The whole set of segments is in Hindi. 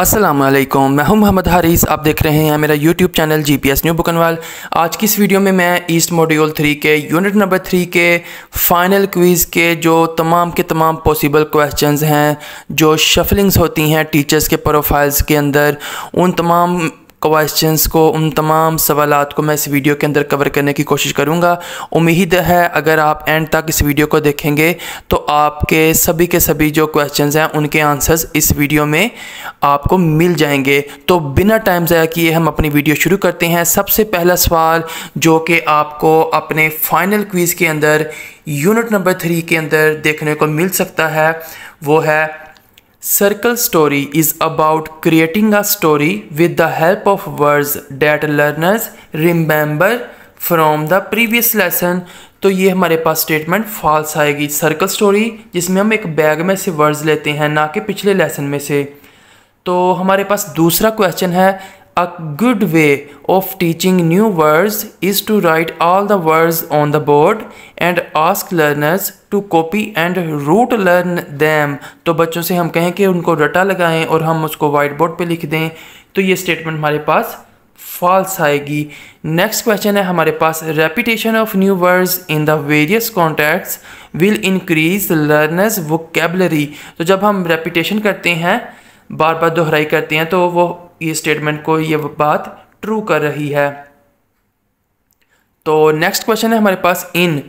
असलम मैं हूं मोहम्मद हारिस आप देख रहे हैं मेरा YouTube channel G P S new बुकनवाल आज की इस वीडियो में मैं ईस्ट मॉड्यूल थ्री के यूनिट नंबर थ्री के फाइनल क्विज़ के जो तमाम के तमाम पॉसिबल क्वेश्चंस हैं जो शफलिंग्स होती हैं टीचर्स के प्रोफाइल्स के अंदर उन तमाम क्वेश्चंस को उन तमाम सवाल को मैं इस वीडियो के अंदर कवर करने की कोशिश करूँगा उम्मीद है अगर आप एंड तक इस वीडियो को देखेंगे तो आपके सभी के सभी जो क्वेश्चंस हैं उनके आंसर्स इस वीडियो में आपको मिल जाएंगे तो बिना टाइम ज़ाया किए हम अपनी वीडियो शुरू करते हैं सबसे पहला सवाल जो कि आपको अपने फाइनल क्वीज़ के अंदर यूनिट नंबर थ्री के अंदर देखने को मिल सकता है वो है Circle story is about creating a story with the help of words that learners remember from the previous lesson तो ये हमारे पास स्टेटमेंट फॉल्स आएगी सर्कल स्टोरी जिसमें हम एक बैग में से वर्ड्स लेते हैं ना कि पिछले लेसन में से तो हमारे पास दूसरा क्वेश्चन है A good way of teaching new words is to write all the words on the board and ask learners to copy and root learn them. तो बच्चों से हम कहें कि उनको रटा लगाएं और हम उसको वाइट बोर्ड पर लिख दें तो ये स्टेटमेंट हमारे पास फॉल्स आएगी नेक्स्ट क्वेश्चन है हमारे पास repetition of new words in the various contexts will increase learners vocabulary तो जब हम रेपिटेशन करते हैं बार बार दोहराई करते हैं तो वो ये स्टेटमेंट को ये बात ट्रू कर रही है तो नेक्स्ट क्वेश्चन है हमारे पास in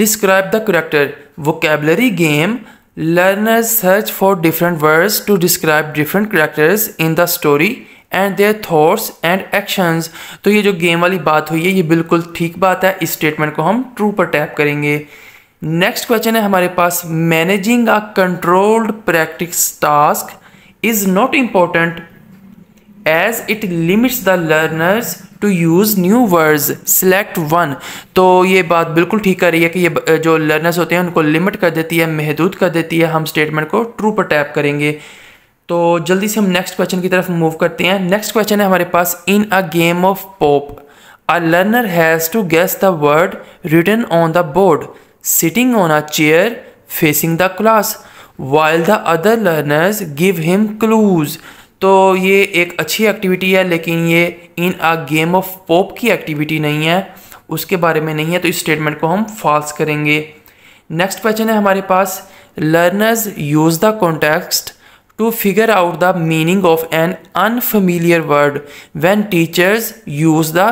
describe the character vocabulary game learner search for different words to describe different characters in the story and their thoughts and actions तो ये जो गेम वाली बात हुई है ये बिल्कुल ठीक बात है इस स्टेटमेंट को हम ट्रू पर टैप करेंगे नेक्स्ट क्वेश्चन है हमारे पास managing a controlled practice task is not important as it limits the learners to use new words select one तो ये बात बिल्कुल ठीक कर रही है कि ये जो लर्नर्स होते हैं उनको लिमिट कर देती है महदूद कर देती है हम स्टेटमेंट को ट्रू पर टैप करेंगे तो जल्दी से हम नेक्स्ट क्वेश्चन की तरफ मूव करते हैं नेक्स्ट क्वेश्चन है हमारे पास in a game of pope a learner has to guess the word written on the board sitting on a chair facing the class while the other learners give him clues तो ये एक अच्छी एक्टिविटी है लेकिन ये in a game of pope की एक्टिविटी नहीं है उसके बारे में नहीं है तो इस स्टेटमेंट को हम फॉल्स करेंगे नेक्स्ट क्वेश्चन है हमारे पास learners use the context to figure out the meaning of an unfamiliar word when teachers use the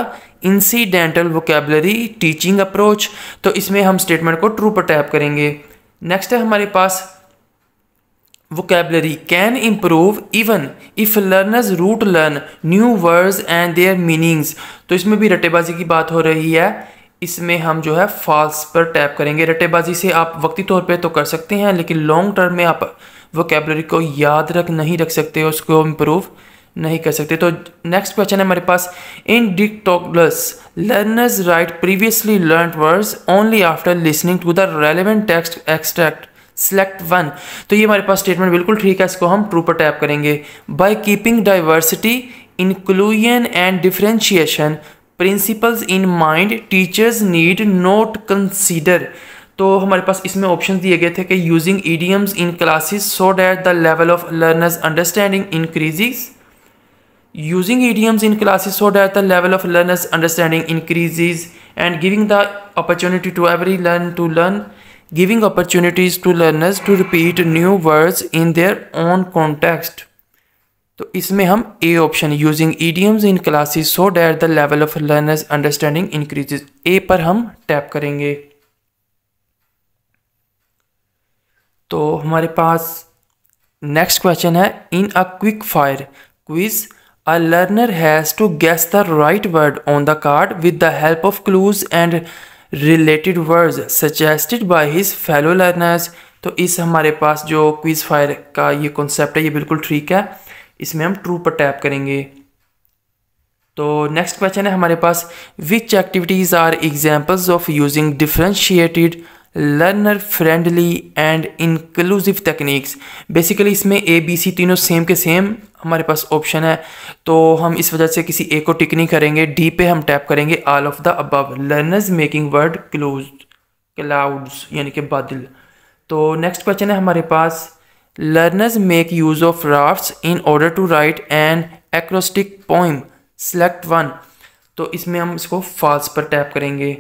incidental vocabulary teaching approach तो इसमें हम स्टेटमेंट को ट्रू पर टैप करेंगे नेक्स्ट है हमारे पास vocabulary can improve even if learners rote learn new words and their meanings तो इसमें भी रटेबाजी की बात हो रही है इसमें हम जो है फॉल्स पर टैप करेंगे रटेबाजी से आप वक्ती तौर पे तो कर सकते हैं लेकिन लॉन्ग टर्म में आप वोकेबलरी को याद रख नहीं रख सकते उसको इम्प्रूव नहीं कर सकते तो नेक्स्ट क्वेश्चन है हमारे पास in dictogloss learners write previously learn words only after listening to the relevant text extract select one तो ये हमारे पास स्टेटमेंट बिल्कुल ठीक है इसको हम ट्रू पर टैप करेंगे by keeping diversity inclusion and differentiation principles in mind teachers need not consider तो हमारे पास इसमें ऑप्शन दिए गए थे कि using idioms in classes so that the level of learners understanding increases using idioms in classes so that the level of learners understanding increases and giving the opportunity to every learn to learn giving opportunities to learners to repeat new words in their own context. तो इसमें हम A option using idioms in classes so that the level of learners understanding increases A पर हम टैप करेंगे तो हमारे पास नेक्स्ट क्वेश्चन है in a quick fire quiz A learner has to guess the right word on the card with the help of clues and related words suggested by his fellow learners तो इस हमारे पास जो क्विज फायर का ये कॉन्सेप्ट है ये बिल्कुल ठीक है इसमें हम ट्रू पर टैप करेंगे तो नेक्स्ट क्वेश्चन है हमारे पास which activities are examples of using differentiated learner friendly and inclusive techniques basically इसमें ए बी सी तीनों सेम के सेम हमारे पास ऑप्शन है तो हम इस वजह से किसी ए को टिक नहीं करेंगे डी पे हम टैप करेंगे all of the above learners making word close clouds यानी कि बादल तो नेक्स्ट क्वेश्चन है हमारे पास learners make use of raft in order to write an acrostic poem select one तो इसमें हम इसको फॉल्स पर टैप करेंगे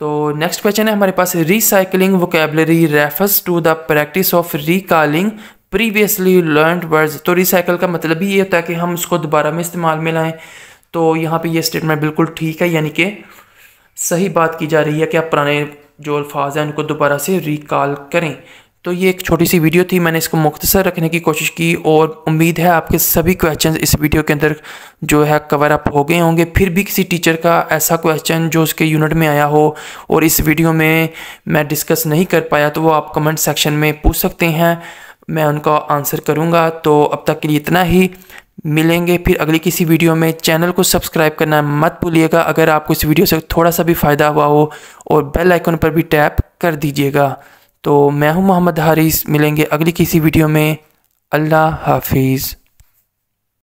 तो नेक्स्ट क्वेश्चन है हमारे पास recycling vocabulary refers to the practice of recalling previously learn words तो रिसाइकल का मतलब ही ये होता है कि हम उसको दोबारा में इस्तेमाल में लाएँ तो यहाँ पे ये स्टेटमेंट बिल्कुल ठीक है यानी कि सही बात की जा रही है कि आप पुराने जो अल्फाज हैं उनको दोबारा से रिकॉल करें तो ये एक छोटी सी वीडियो थी मैंने इसको मुख्तसर रखने की कोशिश की और उम्मीद है आपके सभी क्वेश्चन इस वीडियो के अंदर जो है कवर अप हो गए होंगे फिर भी किसी टीचर का ऐसा क्वेश्चन जो उसके यूनिट में आया हो और इस वीडियो में मैं डिस्कस नहीं कर पाया तो वो आप कमेंट सेक्शन में पूछ सकते हैं मैं उनका आंसर करूँगा तो अब तक के लिए इतना ही मिलेंगे फिर अगली किसी वीडियो में चैनल को सब्सक्राइब करना मत भूलिएगा अगर आपको इस वीडियो से थोड़ा सा भी फ़ायदा हुआ हो और बेल आइकन पर भी टैप कर दीजिएगा तो मैं हूं मोहम्मद हारिस मिलेंगे अगली किसी वीडियो में अल्लाह हाफिज़